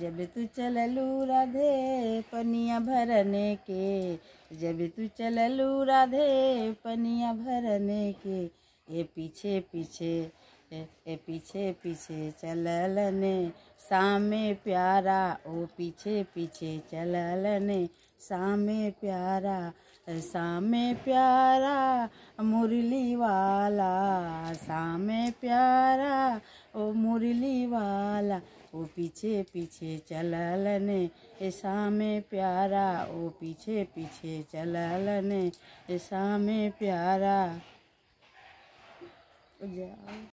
जब तू चललू राधे पनिया भरने के जब तू चललू राधे पनिया भरने के ए पीछे पीछे ए, पीछे पीछे पीछे चललने सामे प्यारा ओ पीछे पीछे चललने सामे प्यारा सामे प्यारा मुरली वाला सामे प्यारा ओ मुरली वाला ओ पीछे पीछे चललन ऐसा में प्यारा ओ पीछे पीछे चललन ऐसा में प्यारा